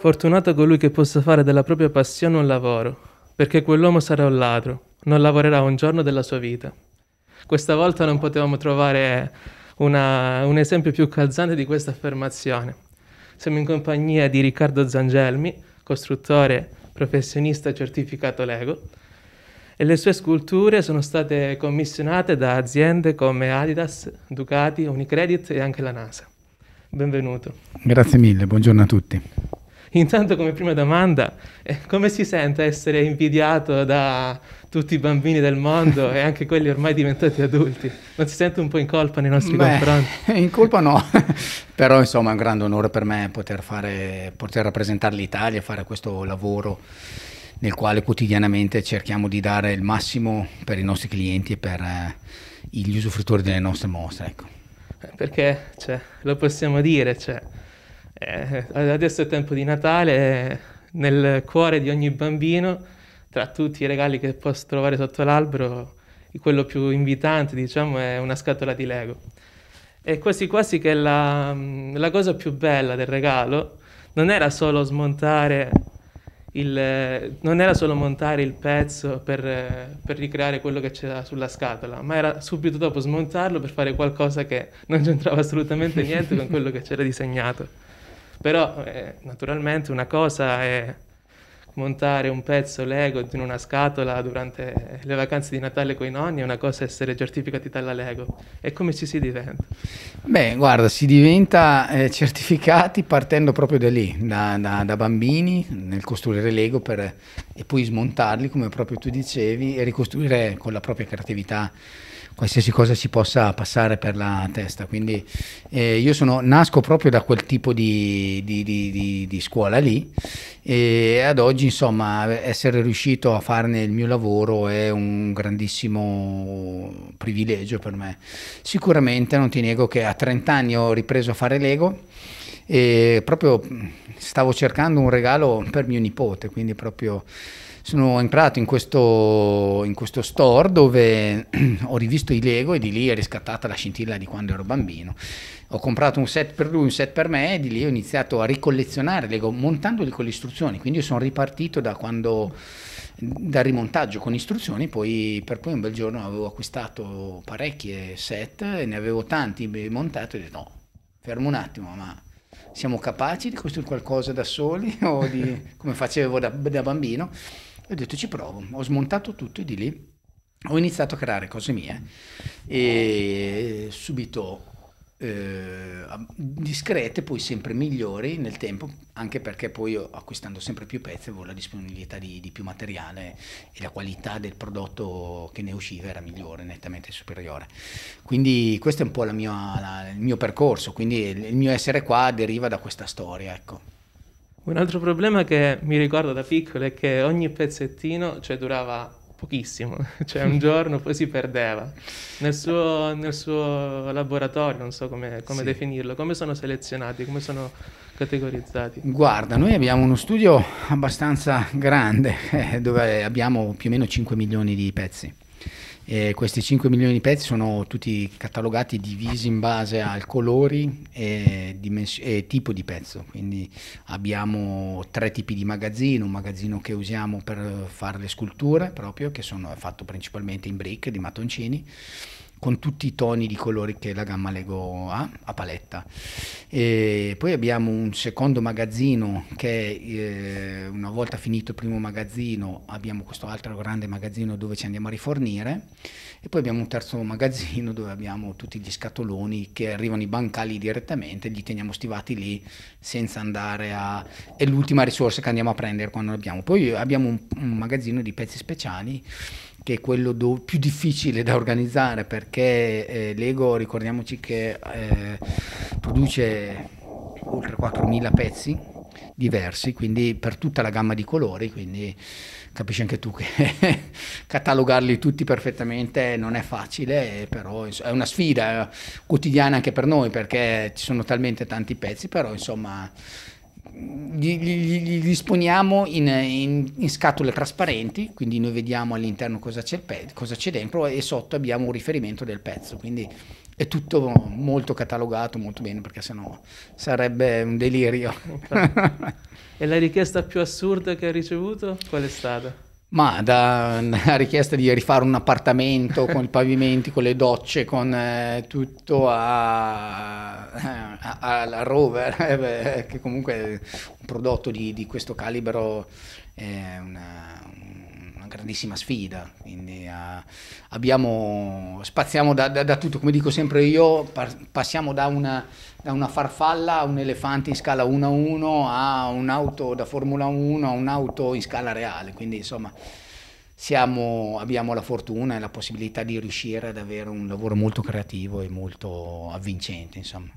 Fortunato colui che possa fare della propria passione un lavoro, perché quell'uomo sarà un ladro, non lavorerà un giorno della sua vita. Questa volta non potevamo trovare una, un esempio più calzante di questa affermazione. Siamo in compagnia di Riccardo Zangelmi, costruttore professionista certificato Lego, e le sue sculture sono state commissionate da aziende come Adidas, Ducati, Unicredit e anche la NASA. Benvenuto. Grazie mille, buongiorno a tutti. Intanto come prima domanda, eh, come si sente essere invidiato da tutti i bambini del mondo e anche quelli ormai diventati adulti? Non si sente un po' in colpa nei nostri Beh, confronti? In colpa no, però insomma è un grande onore per me poter, fare, poter rappresentare l'Italia fare questo lavoro nel quale quotidianamente cerchiamo di dare il massimo per i nostri clienti e per eh, gli usufruttori delle nostre mostre. Ecco. Perché cioè, lo possiamo dire, cioè, eh, adesso è tempo di Natale, eh, nel cuore di ogni bambino, tra tutti i regali che posso trovare sotto l'albero, quello più invitante, diciamo, è una scatola di Lego. E quasi quasi che la, la cosa più bella del regalo non era solo smontare il, non era solo montare il pezzo per, per, ricreare quello che c'era sulla scatola, ma era subito dopo smontarlo per fare qualcosa che non c'entrava assolutamente niente con quello che c'era disegnato. Però eh, naturalmente una cosa è montare un pezzo Lego in una scatola durante le vacanze di Natale con i nonni e una cosa è essere certificati dalla Lego. E come ci si diventa? Beh, guarda, si diventa eh, certificati partendo proprio da lì, da, da, da bambini, nel costruire Lego per, e poi smontarli, come proprio tu dicevi, e ricostruire con la propria creatività qualsiasi cosa si possa passare per la testa. Quindi eh, io sono, nasco proprio da quel tipo di, di, di, di, scuola lì e ad oggi insomma essere riuscito a farne il mio lavoro è un grandissimo privilegio per me. Sicuramente non ti nego che a 30 anni ho ripreso a fare Lego e proprio stavo cercando un regalo per mio nipote, quindi proprio sono entrato in questo, in questo store dove ho rivisto i Lego e di lì è riscattata la scintilla di quando ero bambino. Ho comprato un set per lui, un set per me e di lì ho iniziato a ricollezionare Lego montandoli con le istruzioni, quindi io sono ripartito da quando dal rimontaggio con istruzioni, poi per poi un bel giorno avevo acquistato parecchie set e ne avevo tanti montati e ho detto no, fermo un attimo, ma siamo capaci di costruire qualcosa da soli o di, come facevo da, da bambino? ho detto ci provo, ho smontato tutto e di lì ho iniziato a creare cose mie e subito eh, discrete, poi sempre migliori nel tempo, anche perché poi acquistando sempre più pezzi avevo la disponibilità di, di, più materiale e la qualità del prodotto che ne usciva era migliore, nettamente superiore. Quindi questo è un po' la mia, la, il mio percorso, quindi il, il mio essere qua deriva da questa storia. Ecco. Un altro problema che mi ricordo da piccolo è che ogni pezzettino cioè, durava pochissimo, cioè un giorno poi si perdeva. Nel suo, nel suo laboratorio, non so come, come sì. definirlo, come sono selezionati, come sono categorizzati? Guarda, noi abbiamo uno studio abbastanza grande eh, dove abbiamo più o meno 5 milioni di pezzi. E questi 5 milioni di pezzi sono tutti catalogati, divisi in base al colori e, dimens- e tipo di pezzo. Quindi abbiamo tre tipi di magazzino, un magazzino che usiamo per fare le sculture proprio, che sono fatto principalmente in brick di mattoncini con tutti i toni di colori che la gamma Lego ha a paletta. E poi abbiamo un secondo magazzino che eh, una volta finito il primo magazzino abbiamo questo altro grande magazzino dove ci andiamo a rifornire e poi abbiamo un terzo magazzino dove abbiamo tutti gli scatoloni che arrivano i bancali direttamente, li teniamo stivati lì senza andare a... è l'ultima risorsa che andiamo a prendere quando l'abbiamo. Poi abbiamo un, un magazzino di pezzi speciali che è quello do- più difficile da organizzare perché eh, Lego, ricordiamoci che eh, produce oltre 4.000 pezzi diversi, quindi per tutta la gamma di colori, quindi capisci anche tu che catalogarli tutti perfettamente non è facile, però è una sfida eh, quotidiana anche per noi perché ci sono talmente tanti pezzi, però insomma li, disponiamo in, in, in, scatole trasparenti, quindi noi vediamo all'interno cosa c'è, pe- cosa c'è, dentro e sotto abbiamo un riferimento del pezzo, quindi è tutto molto catalogato, molto bene, perché sennò sarebbe un delirio. Okay. e la richiesta più assurda che hai ricevuto qual è stata? Ma da una richiesta di rifare un appartamento con i pavimenti, con le docce, con eh, tutto alla Rover, eh, beh, che comunque un prodotto di, di questo calibro è una, un, una grandissima sfida, quindi uh, abbiamo, spaziamo da, da, da, tutto, come dico sempre io, par, passiamo da una, da una, farfalla a un elefante in scala 1 a 1 a un'auto da Formula 1 a un'auto in scala reale, quindi insomma siamo, abbiamo la fortuna e la possibilità di riuscire ad avere un lavoro molto creativo e molto avvincente. Insomma.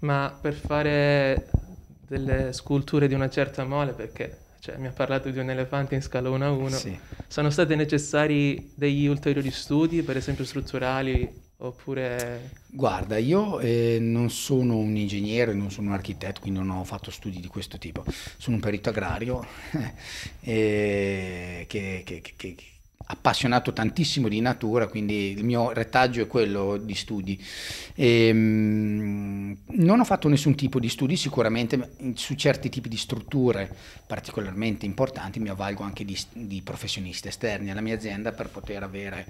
Ma per fare delle sculture di una certa mole, perché cioè, mi ha parlato di un elefante in scala 1 a 1. Sì. Sono stati necessari degli ulteriori studi, per esempio strutturali oppure... Guarda, io eh, non sono un ingegnere, non sono un architetto, quindi non ho fatto studi di questo tipo. Sono un perito agrario eh, che, che, che, che appassionato tantissimo di natura, quindi il mio retaggio è quello di studi. E, ehm, non ho fatto nessun tipo di studi, sicuramente su certi tipi di strutture particolarmente importanti mi avvalgo anche di, di professionisti esterni alla mia azienda per poter avere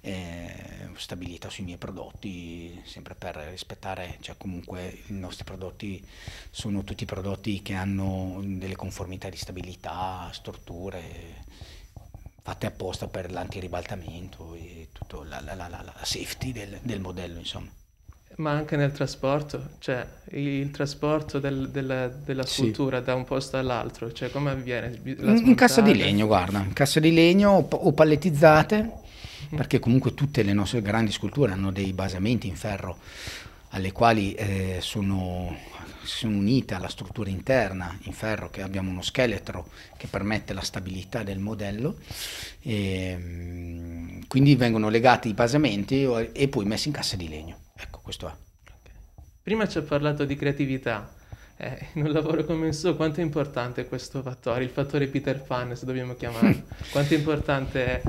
eh, stabilità sui miei prodotti, sempre per rispettare, cioè comunque i nostri prodotti sono tutti prodotti che hanno delle conformità di stabilità, strutture fatte apposta per l'antiribaltamento e tutta la, la, la, la, safety del, del modello, insomma ma anche nel trasporto, cioè il trasporto del, della, della, scultura sì. da un posto all'altro, cioè come avviene? in cassa di legno, guarda, in cassa di legno o, o pallettizzate, perché comunque tutte le nostre grandi sculture hanno dei basamenti in ferro alle quali eh, sono, sono unite alla struttura interna in ferro che abbiamo uno scheletro che permette la stabilità del modello e, ehm, quindi vengono legati i basamenti e poi messi in cassa di legno ecco questo è prima ci ha parlato di creatività eh, in un lavoro come il suo quanto è importante questo fattore il fattore Peter Pan se dobbiamo chiamarlo quanto è importante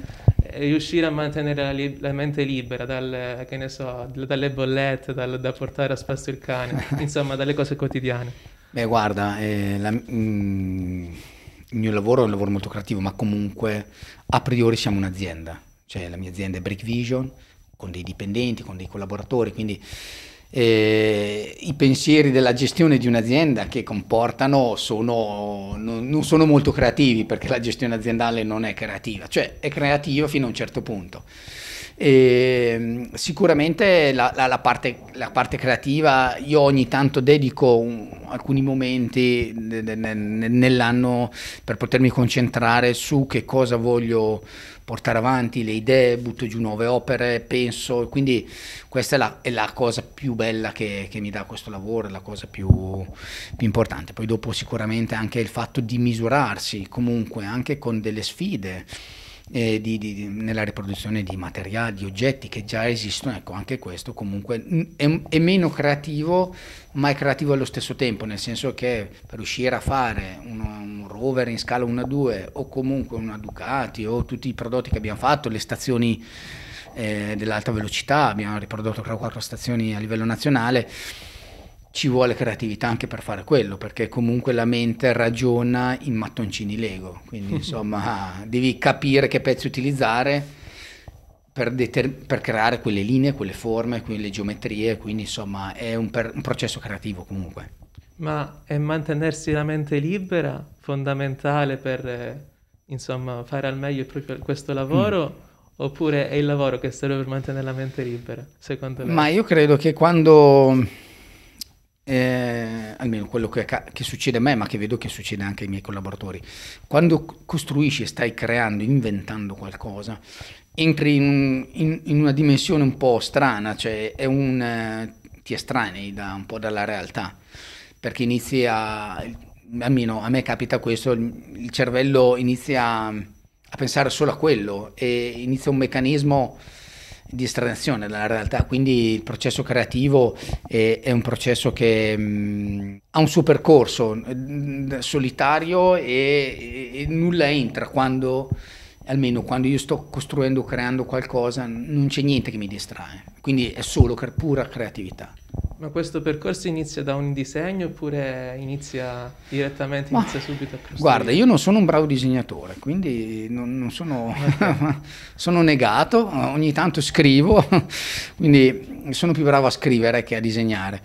eh, riuscire a mantenere la, li- la mente libera dal, so, dalle bollette, dal, da portare a spasso il cane, insomma dalle cose quotidiane. Beh guarda, eh, la, mm, il mio lavoro è un lavoro molto creativo, ma comunque a priori siamo un'azienda, cioè la mia azienda è Break Vision, con dei dipendenti, con dei collaboratori, quindi eh, i pensieri della gestione di un'azienda che comportano sono, non, non, sono molto creativi perché la gestione aziendale non è creativa, cioè è creativa fino a un certo punto. E, ehm, sicuramente la, la, la, parte, la, parte, creativa, io ogni tanto dedico un, alcuni momenti de, de, de, nell'anno per potermi concentrare su che cosa voglio portare avanti, le idee, butto giù nuove opere, penso, quindi questa è la, è la cosa più bella che, che, mi dà questo lavoro, la cosa più, più, importante. Poi dopo sicuramente anche il fatto di misurarsi comunque anche con delle sfide eh, di, di, nella riproduzione di materiali, di oggetti che già esistono, ecco anche questo comunque mm, è, è meno creativo ma è creativo allo stesso tempo, nel senso che per riuscire a fare un, un rover in scala 1-2 o comunque una Ducati o tutti i prodotti che abbiamo fatto, le stazioni eh, dell'alta velocità, abbiamo riprodotto 3 4 stazioni a livello nazionale, ci vuole creatività anche per fare quello, perché comunque la mente ragiona in mattoncini Lego, quindi insomma devi capire che pezzi utilizzare per, per, creare quelle linee, quelle forme, quelle geometrie, quindi insomma è un, un processo creativo comunque. Ma è mantenersi la mente libera fondamentale per eh, insomma fare al meglio proprio questo lavoro? Mm oppure è il lavoro che serve per mantenere la mente libera, secondo me? Ma io credo che quando eh, almeno quello che, che, succede a me, ma che vedo che succede anche ai miei collaboratori. Quando costruisci e stai creando, inventando qualcosa, entri in, in, in una dimensione un po' strana, cioè un, eh, ti estranei da, un po' dalla realtà, perché inizi a, almeno a me capita questo, il, il cervello inizia a pensare solo a quello e inizia un meccanismo di estrazione dalla realtà, quindi il processo creativo è, è un processo che mh, mm, ha un suo percorso mh, solitario e, e, e nulla entra quando almeno quando io sto costruendo, creando qualcosa, non c'è niente che mi distrae, quindi è solo pura creatività. Ma questo percorso inizia da un disegno oppure inizia direttamente, Ma, inizia subito a costruire? Guarda, io non sono un bravo disegnatore, quindi non, non sono, sono, negato, ogni tanto scrivo, quindi sono più bravo a scrivere che a disegnare.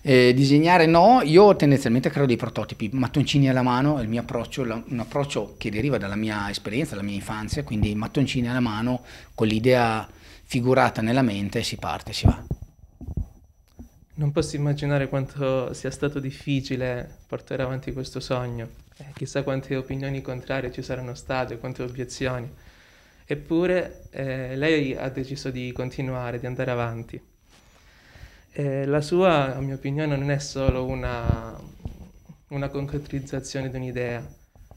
Eh, disegnare no, io tendenzialmente creo dei prototipi, mattoncini alla mano, è il mio approccio, la, un approccio che deriva dalla mia esperienza, dalla mia infanzia, quindi mattoncini alla mano con l'idea figurata nella mente si parte, si va. Non posso immaginare quanto sia stato difficile portare avanti questo sogno. Eh, chissà quante opinioni contrarie ci saranno state, quante obiezioni. Eppure eh, lei ha deciso di continuare, di andare avanti. Eh, la sua, a mia opinione, non è solo una, una concretizzazione di un'idea,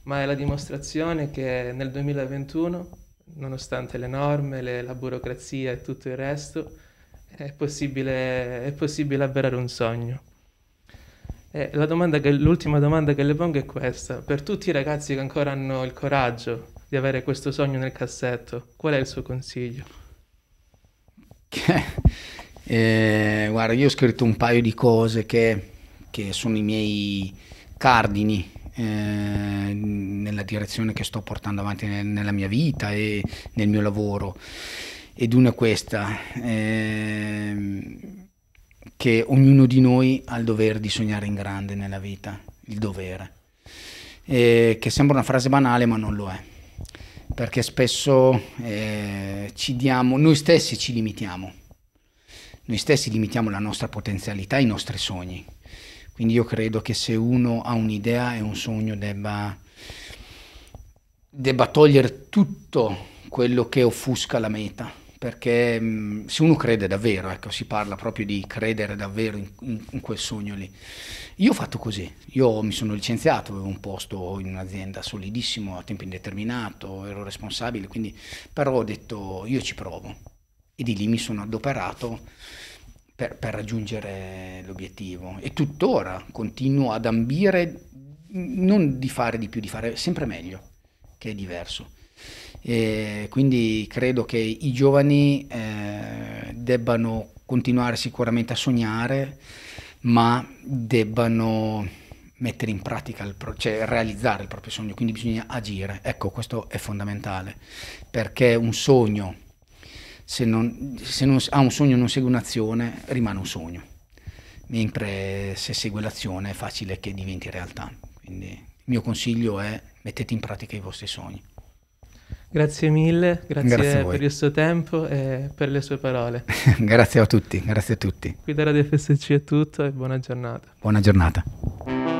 ma è la dimostrazione che nel 2021, nonostante le norme, le, la burocrazia e tutto il resto, è possibile, è possibile avverare un sogno. Eh, domanda che, l'ultima domanda che le pongo è questa. Per tutti i ragazzi che ancora hanno il coraggio di avere questo sogno nel cassetto, qual è il suo consiglio? eh, guarda, io ho scritto un paio di cose che, che sono i miei cardini eh, nella direzione che sto portando avanti nella mia vita e nel mio lavoro ed una questa, eh, che ognuno di noi ha il dovere di sognare in grande nella vita, il dovere, eh, che sembra una frase banale ma non lo è, perché spesso eh, diamo, noi stessi ci limitiamo, noi stessi limitiamo la nostra potenzialità, i nostri sogni. Quindi io credo che se uno ha un'idea e un sogno debba, debba togliere tutto quello che offusca la meta perché mm, se uno crede davvero, ecco, si parla proprio di credere davvero in, in, in, quel sogno lì. Io ho fatto così, io mi sono licenziato, avevo un posto in un'azienda solidissimo a tempo indeterminato, ero responsabile, quindi però ho detto io ci provo e di lì mi sono adoperato per, per raggiungere l'obiettivo e tuttora continuo ad ambire non di fare di più, di fare sempre meglio, che è diverso e quindi credo che i giovani eh, debbano continuare sicuramente a sognare, ma debbano mettere in pratica, il pro- cioè realizzare il proprio sogno, quindi bisogna agire. Ecco, questo è fondamentale, perché un sogno, se, non, se non, ha un sogno non segue un'azione, rimane un sogno, mentre se segue l'azione è facile che diventi realtà. Quindi il mio consiglio è mettete in pratica i vostri sogni. Grazie mille, grazie, grazie per il suo tempo e per le sue parole. grazie a tutti, grazie a tutti. Qui da Radio FSC è tutto e buona giornata. Buona giornata.